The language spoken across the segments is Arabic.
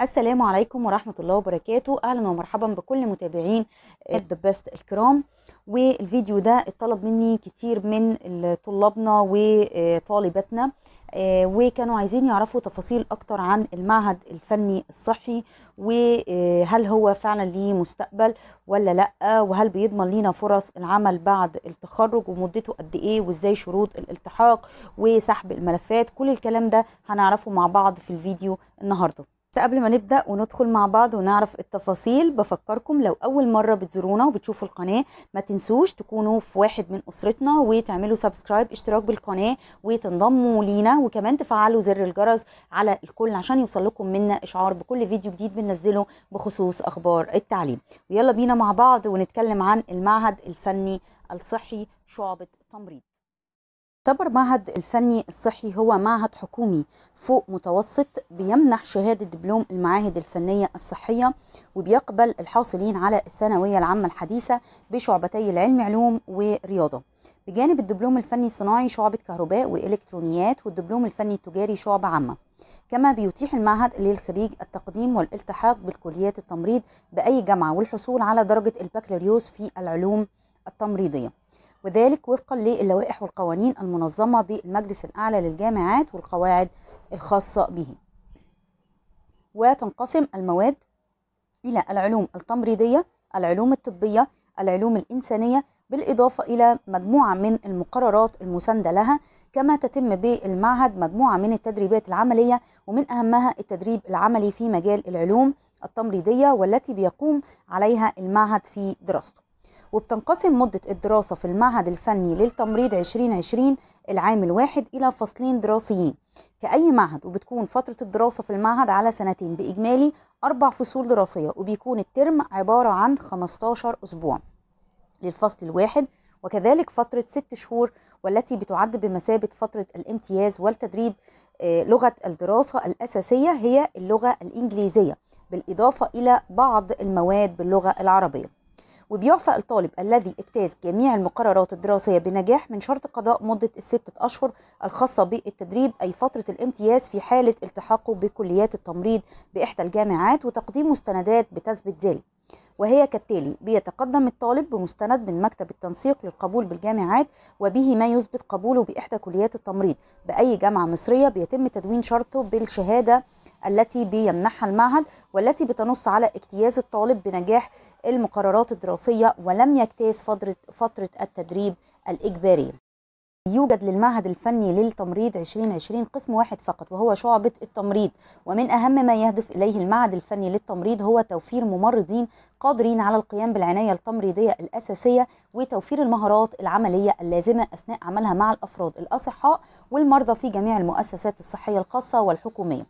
السلام عليكم ورحمة الله وبركاته أهلا ومرحبا بكل متابعين آه، The Best الكرام والفيديو ده اتطلب مني كتير من طلابنا وطالباتنا آه، وكانوا عايزين يعرفوا تفاصيل اكتر عن المعهد الفني الصحي وهل هو فعلا ليه مستقبل ولا لا وهل بيضمن لينا فرص العمل بعد التخرج ومدته قد ايه وازاي شروط الالتحاق وسحب الملفات كل الكلام ده هنعرفه مع بعض في الفيديو النهارده قبل ما نبدأ وندخل مع بعض ونعرف التفاصيل بفكركم لو أول مرة بتزورونا وبتشوفوا القناة ما تنسوش تكونوا في واحد من أسرتنا وتعملوا سبسكرايب اشتراك بالقناة وتنضموا لينا وكمان تفعلوا زر الجرس على الكل عشان يوصل لكم منا إشعار بكل فيديو جديد بننزله بخصوص أخبار التعليم ويلا بينا مع بعض ونتكلم عن المعهد الفني الصحي شعبة تمريض يعتبر معهد الفني الصحي هو معهد حكومي فوق متوسط بيمنح شهادة دبلوم المعاهد الفنية الصحية وبيقبل الحاصلين على الثانوية العامة الحديثة بشعبتي العلم علوم ورياضة بجانب الدبلوم الفني الصناعي شعبة كهرباء وإلكترونيات والدبلوم الفني التجاري شعبة عامة كما بيتيح المعهد للخريج التقديم والالتحاق بالكليات التمريض بأي جامعة والحصول على درجة البكالوريوس في العلوم التمريضية وذلك وفقا للوائح والقوانين المنظمة بالمجلس الأعلى للجامعات والقواعد الخاصة به وتنقسم المواد إلى العلوم التمريضية العلوم الطبية العلوم الإنسانية بالإضافة إلى مجموعة من المقررات المساندة لها كما تتم بالمعهد مجموعة من التدريبات العملية ومن أهمها التدريب العملي في مجال العلوم التمريضية والتي بيقوم عليها المعهد في دراسته وبتنقسم مدة الدراسة في المعهد الفني للتمريض 2020 العام الواحد إلى فصلين دراسيين كأي معهد وبتكون فترة الدراسة في المعهد على سنتين بإجمالي أربع فصول دراسية وبيكون الترم عبارة عن 15 أسبوع للفصل الواحد وكذلك فترة ست شهور والتي بتعد بمثابة فترة الامتياز والتدريب آه، لغة الدراسة الأساسية هي اللغة الإنجليزية بالإضافة إلى بعض المواد باللغة العربية وبيعفى الطالب الذي اجتاز جميع المقررات الدراسية بنجاح من شرط قضاء مدة الستة أشهر الخاصة بالتدريب أي فترة الامتياز في حالة التحاقه بكليات التمريض بإحدى الجامعات وتقديم مستندات بتثبت ذلك وهي كالتالي بيتقدم الطالب بمستند من مكتب التنسيق للقبول بالجامعات وبه ما يثبت قبوله بإحدى كليات التمريض بأي جامعة مصرية بيتم تدوين شرطه بالشهادة التي بيمنحها المعهد والتي بتنص على اجتياز الطالب بنجاح المقررات الدراسية ولم يجتاز فترة, فترة التدريب الإجباري يوجد للمعهد الفني للتمريض 2020 قسم واحد فقط وهو شعبة التمريض ومن أهم ما يهدف إليه المعهد الفني للتمريض هو توفير ممرضين قادرين على القيام بالعناية التمريضية الأساسية وتوفير المهارات العملية اللازمة أثناء عملها مع الأفراد الأصحاء والمرضى في جميع المؤسسات الصحية الخاصة والحكومية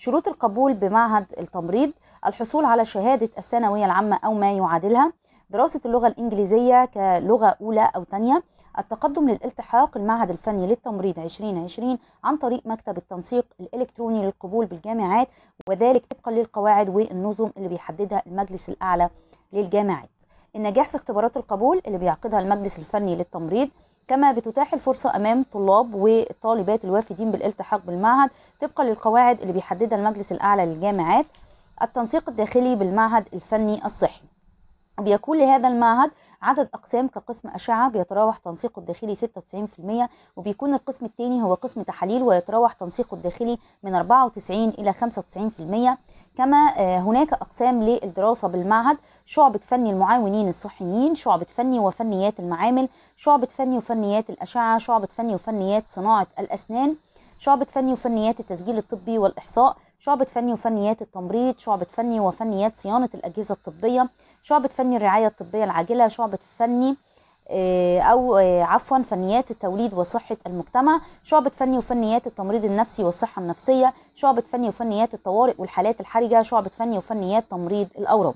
شروط القبول بمعهد التمريض الحصول على شهادة الثانوية العامة أو ما يعادلها دراسة اللغة الإنجليزية كلغة أولى أو تانية التقدم للالتحاق المعهد الفني للتمريض 2020 عن طريق مكتب التنسيق الإلكتروني للقبول بالجامعات وذلك طبقا للقواعد والنظم اللي بيحددها المجلس الأعلى للجامعات النجاح في اختبارات القبول اللي بيعقدها المجلس الفني للتمريض كما بتتاح الفرصة أمام طلاب وطالبات الوافدين بالالتحاق بالمعهد طبقا للقواعد اللي بيحددها المجلس الأعلى للجامعات التنسيق الداخلي بالمعهد الفني الصحي بيكون لهذا المعهد عدد أقسام كقسم أشعة بيتراوح تنسيقه الداخلي 96% وبيكون القسم الثاني هو قسم تحاليل ويتراوح تنسيقه الداخلي من 94 إلى 95% كما آه، هناك أقسام للدراسة بالمعهد شعبة فني المعاونين الصحيين شعبة فني وفنيات المعامل شعبة فني وفنيات الأشعة شعبة فني وفنيات صناعة الأسنان شعبة فني وفنيات التسجيل الطبي والإحصاء شعبة فني وفنيات التمريض شعبة فني وفنيات صيانة الأجهزة الطبية شعبة فني الرعاية الطبية العاجلة شعبة فني آه، أو آه، عفوا فنيات التوليد وصحة المجتمع شعبة فني وفنيات التمريض النفسي والصحة النفسية شعبة فني وفنيات الطوارئ والحالات الحرجة شعبة فني وفنيات تمريض الأورام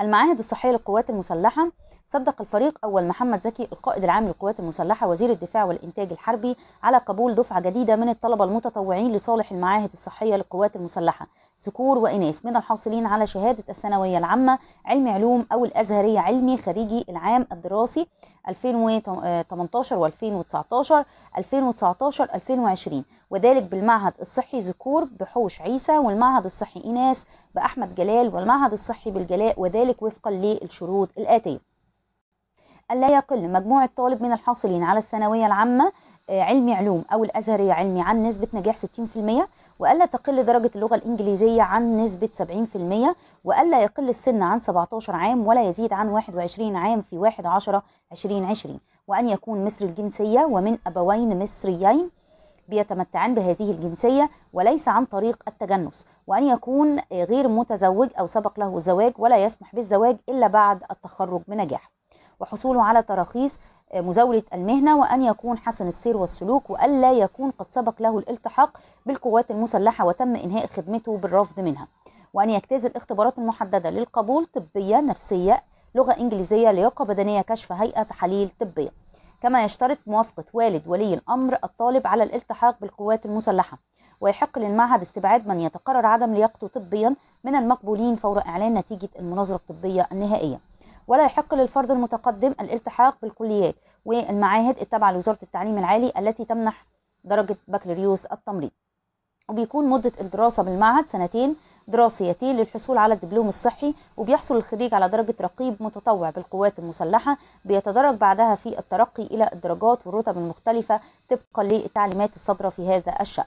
المعاهد الصحية للقوات المسلحة صدق الفريق أول محمد زكي القائد العام للقوات المسلحة وزير الدفاع والإنتاج الحربي على قبول دفعة جديدة من الطلبة المتطوعين لصالح المعاهد الصحية للقوات المسلحة ذكور وإناث من الحاصلين على شهادة الثانوية العامة علم علوم أو الأزهرية علمي خريجي العام الدراسي 2018 و2019 2019 2020 وذلك بالمعهد الصحي ذكور بحوش عيسى والمعهد الصحي إناث بأحمد جلال والمعهد الصحي بالجلاء وذلك وفقا للشروط الآتية ألا يقل مجموع الطالب من الحاصلين على الثانوية العامة آه، علمي علوم أو الأزهرية علمي عن نسبة نجاح 60% وألا تقل درجة اللغة الإنجليزية عن نسبة 70% وألا يقل السن عن 17 عام ولا يزيد عن 21 عام في 1 10 2020 وأن يكون مصري الجنسية ومن أبوين مصريين بيتمتعان بهذه الجنسية وليس عن طريق التجنس وأن يكون آه، غير متزوج أو سبق له زواج ولا يسمح بالزواج إلا بعد التخرج بنجاح وحصوله على تراخيص آه، مزاولة المهنة وأن يكون حسن السير والسلوك وألا يكون قد سبق له الالتحاق بالقوات المسلحة وتم إنهاء خدمته بالرفض منها وأن يجتاز الاختبارات المحددة للقبول طبية نفسية لغة إنجليزية لياقة بدنية كشف هيئة تحاليل طبية كما يشترط موافقة والد ولي الأمر الطالب على الالتحاق بالقوات المسلحة ويحق للمعهد استبعاد من يتقرر عدم لياقته طبيا من المقبولين فور إعلان نتيجة المناظرة الطبية النهائية ولا يحق للفرد المتقدم الالتحاق بالكليات والمعاهد التابعة لوزارة التعليم العالي التي تمنح درجة بكالوريوس التمريض وبيكون مدة الدراسة بالمعهد سنتين دراسيتين للحصول على الدبلوم الصحي وبيحصل الخريج على درجة رقيب متطوع بالقوات المسلحة بيتدرج بعدها في الترقي إلى الدرجات والرتب المختلفة طبقا للتعليمات الصادرة في هذا الشأن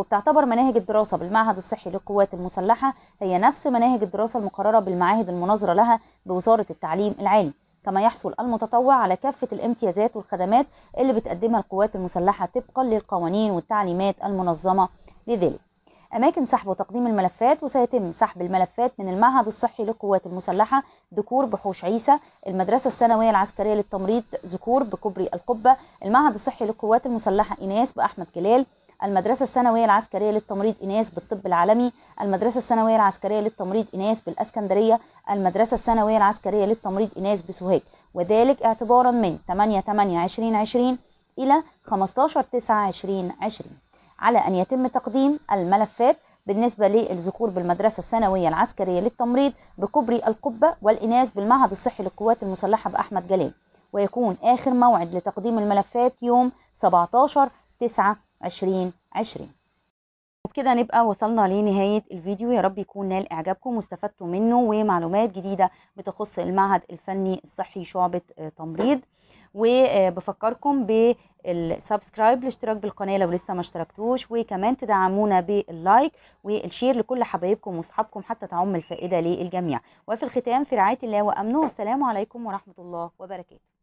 وبتعتبر مناهج الدراسة بالمعهد الصحي للقوات المسلحة هي نفس مناهج الدراسة المقررة بالمعاهد المناظرة لها بوزارة التعليم العالي كما يحصل المتطوع على كافة الامتيازات والخدمات اللي بتقدمها القوات المسلحة طبقا للقوانين والتعليمات المنظمة لذلك أماكن سحب وتقديم الملفات وسيتم سحب الملفات من المعهد الصحي للقوات المسلحة ذكور بحوش عيسى المدرسة الثانوية العسكرية للتمريض ذكور بكوبري القبة المعهد الصحي للقوات المسلحة إناس بأحمد جلال المدرسة الثانوية العسكرية للتمريض إناث بالطب العالمي المدرسة الثانوية العسكرية للتمريض إناث بالأسكندرية المدرسة الثانوية العسكرية للتمريض إناث بسوهاج وذلك اعتبارا من 8 8 2020 إلى 15 9 2020 على أن يتم تقديم الملفات بالنسبة للذكور بالمدرسة الثانوية العسكرية للتمريض بكوبري القبة والإناث بالمعهد الصحي للقوات المسلحة بأحمد جلال ويكون آخر موعد لتقديم الملفات يوم 17 9 2020 وبكده نبقى وصلنا لنهاية الفيديو يا رب يكون نال إعجابكم واستفدتوا منه ومعلومات جديدة بتخص المعهد الفني الصحي شعبة آه، تمريض وبفكركم آه، بالسبسكرايب الاشتراك بالقناة لو لسه ما اشتركتوش وكمان تدعمونا باللايك والشير لكل حبايبكم واصحابكم حتى تعم الفائدة للجميع وفي الختام في رعاية الله وأمنه والسلام عليكم ورحمة الله وبركاته